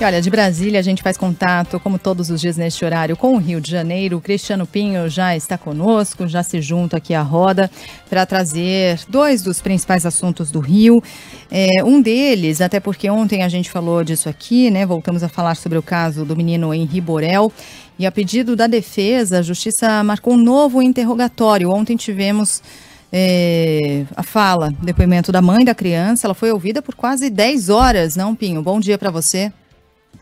E olha, de Brasília a gente faz contato, como todos os dias neste horário, com o Rio de Janeiro. O Cristiano Pinho já está conosco, já se junta aqui à roda para trazer dois dos principais assuntos do Rio. É, um deles, até porque ontem a gente falou disso aqui, né? Voltamos a falar sobre o caso do menino Henri Borel. E a pedido da defesa, a justiça marcou um novo interrogatório. Ontem tivemos. É, a fala, depoimento da mãe da criança, ela foi ouvida por quase 10 horas, não, Pinho? Bom dia para você.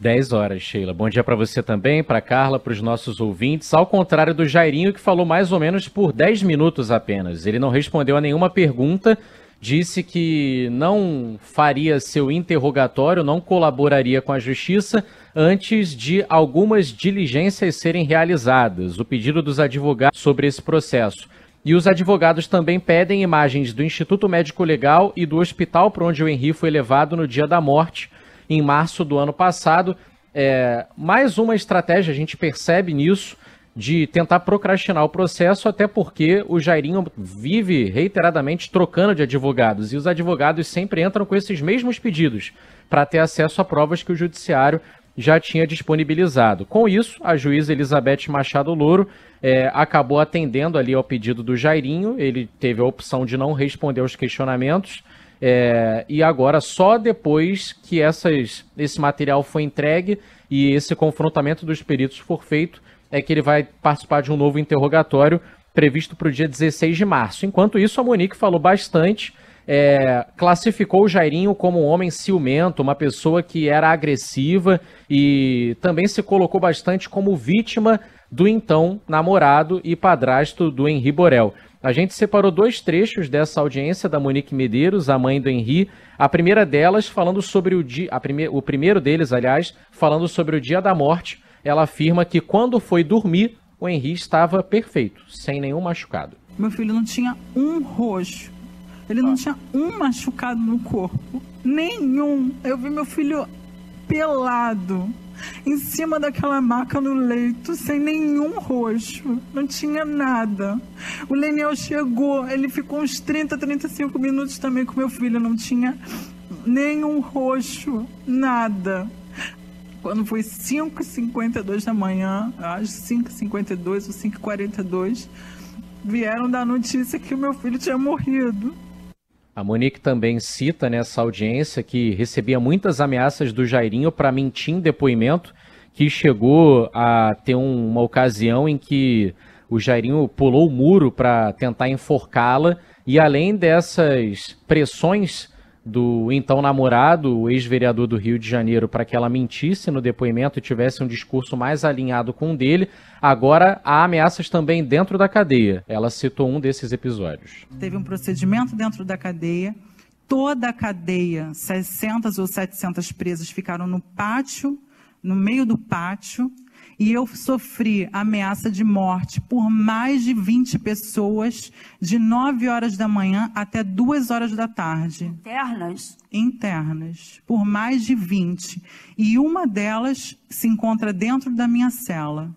10 horas, Sheila. Bom dia para você também, para Carla, para os nossos ouvintes. Ao contrário do Jairinho, que falou mais ou menos por 10 minutos apenas. Ele não respondeu a nenhuma pergunta, disse que não faria seu interrogatório, não colaboraria com a justiça antes de algumas diligências serem realizadas. O pedido dos advogados sobre esse processo. E os advogados também pedem imagens do Instituto Médico Legal e do hospital para onde o Henri foi levado no dia da morte em março do ano passado. É, mais uma estratégia, a gente percebe nisso, de tentar procrastinar o processo, até porque o Jairinho vive reiteradamente trocando de advogados e os advogados sempre entram com esses mesmos pedidos para ter acesso a provas que o judiciário já tinha disponibilizado. Com isso, a juíza Elizabeth Machado Louro é, acabou atendendo ali ao pedido do Jairinho. Ele teve a opção de não responder aos questionamentos é, e agora, só depois que essas, esse material foi entregue e esse confrontamento dos peritos for feito, é que ele vai participar de um novo interrogatório previsto para o dia 16 de março. Enquanto isso, a Monique falou bastante, é, classificou o Jairinho como um homem ciumento, uma pessoa que era agressiva e também se colocou bastante como vítima do então namorado e padrasto do Henri Borel. A gente separou dois trechos dessa audiência da Monique Medeiros, a mãe do Henri. A primeira delas falando sobre o dia, prime, o primeiro deles, aliás, falando sobre o dia da morte. Ela afirma que quando foi dormir, o Henri estava perfeito, sem nenhum machucado. Meu filho não tinha um roxo. Ele não tinha um machucado no corpo. Nenhum. Eu vi meu filho pelado em cima daquela maca no leito, sem nenhum roxo. Não tinha nada. O Leniel chegou, ele ficou uns 30, 35 minutos também com meu filho, não tinha nenhum roxo, nada. Quando foi 5h52 da manhã, às 5h52 ou 5h42, vieram dar notícia que o meu filho tinha morrido. A Monique também cita nessa né, audiência que recebia muitas ameaças do Jairinho para mentir em depoimento, que chegou a ter um, uma ocasião em que o Jairinho pulou o muro para tentar enforcá-la, e além dessas pressões do então namorado, o ex-vereador do Rio de Janeiro, para que ela mentisse no depoimento e tivesse um discurso mais alinhado com o dele. Agora há ameaças também dentro da cadeia. Ela citou um desses episódios. Teve um procedimento dentro da cadeia. Toda a cadeia, 600 ou 700 presas, ficaram no pátio, no meio do pátio, e eu sofri ameaça de morte por mais de 20 pessoas de 9 horas da manhã até 2 horas da tarde. Internas? Internas, por mais de 20. E uma delas se encontra dentro da minha cela.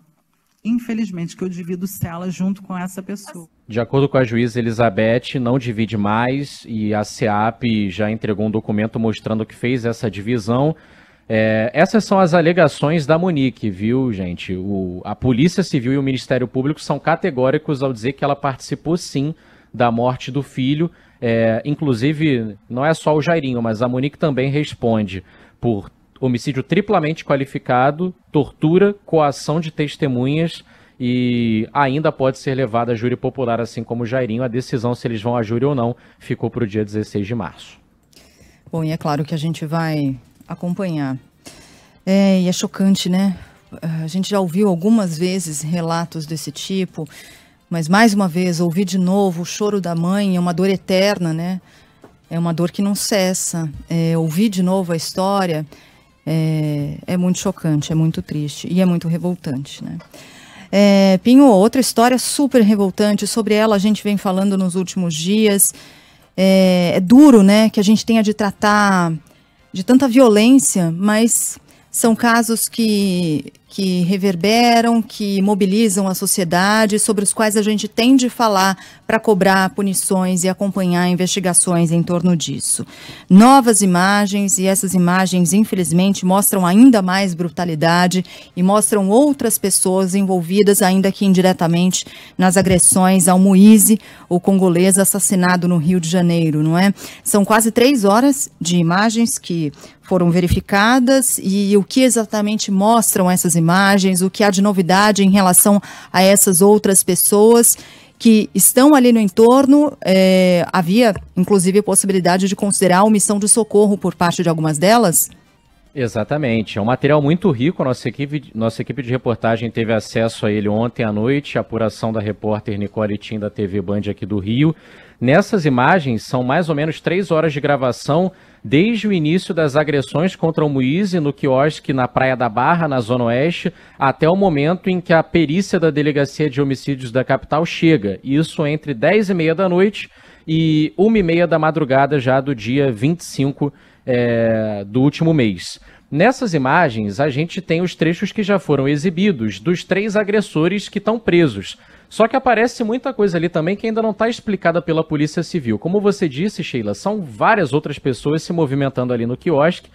Infelizmente, que eu divido cela junto com essa pessoa. De acordo com a juíza Elizabeth, não divide mais e a SEAP já entregou um documento mostrando que fez essa divisão. É, essas são as alegações da Monique, viu, gente? O, a Polícia Civil e o Ministério Público são categóricos ao dizer que ela participou sim da morte do filho. É, inclusive, não é só o Jairinho, mas a Monique também responde por homicídio triplamente qualificado, tortura, coação de testemunhas e ainda pode ser levada a júri popular, assim como o Jairinho. A decisão se eles vão a júri ou não ficou para o dia 16 de março. Bom, e é claro que a gente vai acompanhar. É, e é chocante, né? A gente já ouviu algumas vezes relatos desse tipo, mas mais uma vez, ouvir de novo o choro da mãe é uma dor eterna, né? É uma dor que não cessa. É, ouvir de novo a história é, é, muito chocante, é muito triste e é muito revoltante, né? É, Pinho, outra história super revoltante, sobre ela a gente vem falando nos últimos dias. É, é duro, né, que a gente tenha de tratar de tanta violência, mas são casos que que reverberam, que mobilizam a sociedade, sobre os quais a gente tem de falar para cobrar punições e acompanhar investigações em torno disso. Novas imagens, e essas imagens, infelizmente, mostram ainda mais brutalidade e mostram outras pessoas envolvidas, ainda que indiretamente, nas agressões ao Moise, o congolês assassinado no Rio de Janeiro, não é? São quase três horas de imagens que foram verificadas e o que exatamente mostram essas imagens imagens, o que há de novidade em relação a essas outras pessoas que estão ali no entorno. É, havia, inclusive, a possibilidade de considerar omissão de socorro por parte de algumas delas? Exatamente. É um material muito rico. Nossa equipe, nossa equipe de reportagem teve acesso a ele ontem à noite, a apuração da repórter Nicole Tim da TV Band aqui do Rio. Nessas imagens, são mais ou menos três horas de gravação desde o início das agressões contra o Muize no quiosque na Praia da Barra, na Zona Oeste, até o momento em que a perícia da Delegacia de Homicídios da capital chega. Isso entre 10 e meia da noite e 1 e meia da madrugada já do dia 25 de é, do último mês. Nessas imagens, a gente tem os trechos que já foram exibidos dos três agressores que estão presos. Só que aparece muita coisa ali também que ainda não está explicada pela Polícia Civil. Como você disse, Sheila, são várias outras pessoas se movimentando ali no quiosque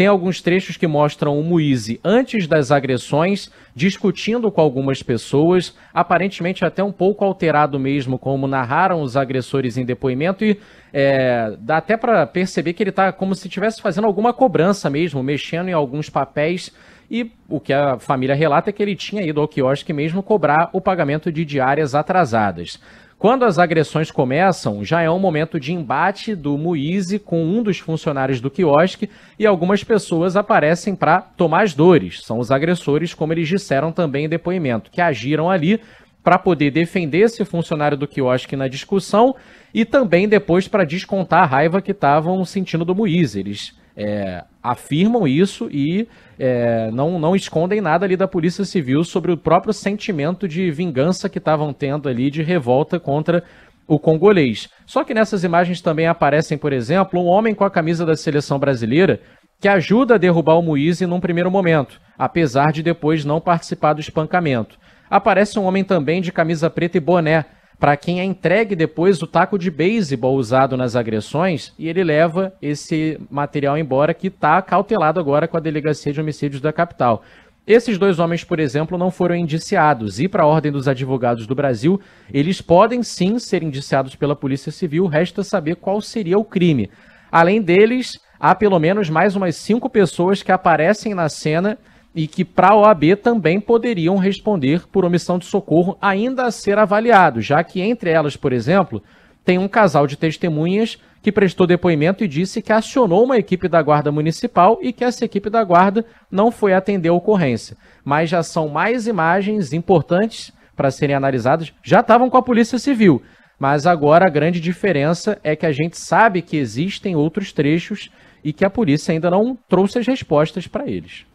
tem alguns trechos que mostram o Muize antes das agressões, discutindo com algumas pessoas, aparentemente até um pouco alterado mesmo, como narraram os agressores em depoimento, e é, dá até para perceber que ele está como se estivesse fazendo alguma cobrança mesmo, mexendo em alguns papéis. E o que a família relata é que ele tinha ido ao quiosque mesmo cobrar o pagamento de diárias atrasadas. Quando as agressões começam, já é um momento de embate do Muise com um dos funcionários do quiosque e algumas pessoas aparecem para tomar as dores. São os agressores, como eles disseram também em depoimento, que agiram ali para poder defender esse funcionário do quiosque na discussão e também depois para descontar a raiva que estavam sentindo do Muiz. Eles é, afirmam isso e é, não, não escondem nada ali da Polícia Civil sobre o próprio sentimento de vingança que estavam tendo ali, de revolta contra o congolês. Só que nessas imagens também aparecem, por exemplo, um homem com a camisa da seleção brasileira que ajuda a derrubar o Moise num primeiro momento, apesar de depois não participar do espancamento. Aparece um homem também de camisa preta e boné, para quem é entregue depois o taco de beisebol usado nas agressões e ele leva esse material embora que está cautelado agora com a Delegacia de Homicídios da capital. Esses dois homens, por exemplo, não foram indiciados e, para a Ordem dos Advogados do Brasil, eles podem sim ser indiciados pela Polícia Civil, resta saber qual seria o crime. Além deles, há pelo menos mais umas cinco pessoas que aparecem na cena e que para a OAB também poderiam responder por omissão de socorro ainda a ser avaliado, já que entre elas, por exemplo, tem um casal de testemunhas que prestou depoimento e disse que acionou uma equipe da Guarda Municipal e que essa equipe da Guarda não foi atender a ocorrência. Mas já são mais imagens importantes para serem analisadas. Já estavam com a Polícia Civil, mas agora a grande diferença é que a gente sabe que existem outros trechos e que a polícia ainda não trouxe as respostas para eles.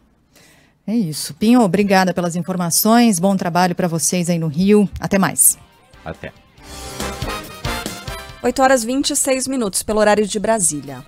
É isso. Pinho, obrigada pelas informações. Bom trabalho para vocês aí no Rio. Até mais. Até. 8 horas 26 minutos, pelo horário de Brasília.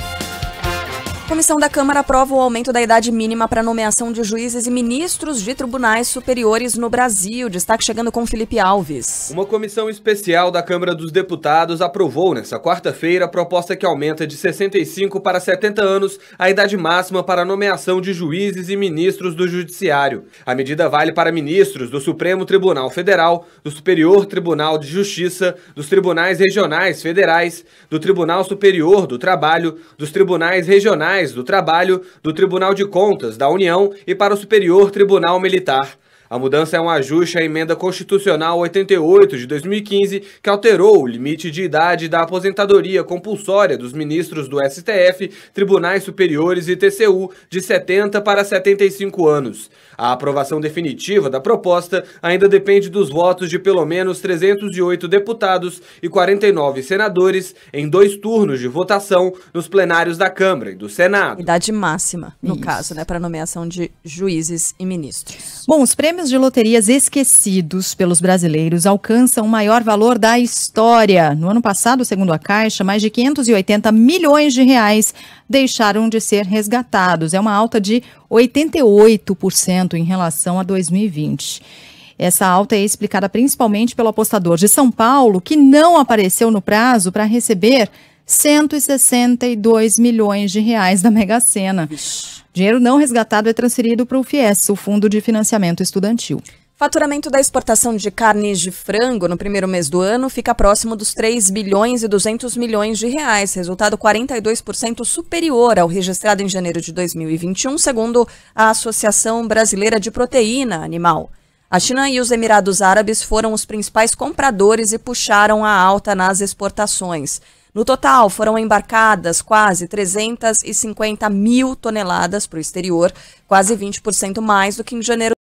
Comissão da Câmara aprova o aumento da idade mínima para nomeação de juízes e ministros de tribunais superiores no Brasil. Destaque chegando com Felipe Alves. Uma comissão especial da Câmara dos Deputados aprovou nesta quarta-feira a proposta que aumenta de 65 para 70 anos a idade máxima para nomeação de juízes e ministros do Judiciário. A medida vale para ministros do Supremo Tribunal Federal, do Superior Tribunal de Justiça, dos tribunais regionais federais, do Tribunal Superior do Trabalho, dos tribunais regionais Tribunais do Trabalho, do Tribunal de Contas da União e para o Superior Tribunal Militar. A mudança é um ajuste à emenda constitucional 88 de 2015, que alterou o limite de idade da aposentadoria compulsória dos ministros do STF, tribunais superiores e TCU de 70 para 75 anos. A aprovação definitiva da proposta ainda depende dos votos de pelo menos 308 deputados e 49 senadores em dois turnos de votação nos plenários da Câmara e do Senado. Idade máxima, no Isso. caso, né, para nomeação de juízes e ministros. Bom, os prêmios prêmios de loterias esquecidos pelos brasileiros alcançam o maior valor da história. No ano passado, segundo a Caixa, mais de 580 milhões de reais deixaram de ser resgatados. É uma alta de 88% em relação a 2020. Essa alta é explicada principalmente pelo apostador de São Paulo, que não apareceu no prazo para receber 162 milhões de reais da Mega Sena. Dinheiro não resgatado é transferido para o FIES, o Fundo de Financiamento Estudantil. Faturamento da exportação de carnes de frango no primeiro mês do ano fica próximo dos 3 bilhões e 200 milhões de reais, resultado 42% superior ao registrado em janeiro de 2021, segundo a Associação Brasileira de Proteína Animal. A China e os Emirados Árabes foram os principais compradores e puxaram a alta nas exportações. No total, foram embarcadas quase 350 mil toneladas para o exterior, quase 20% mais do que em janeiro.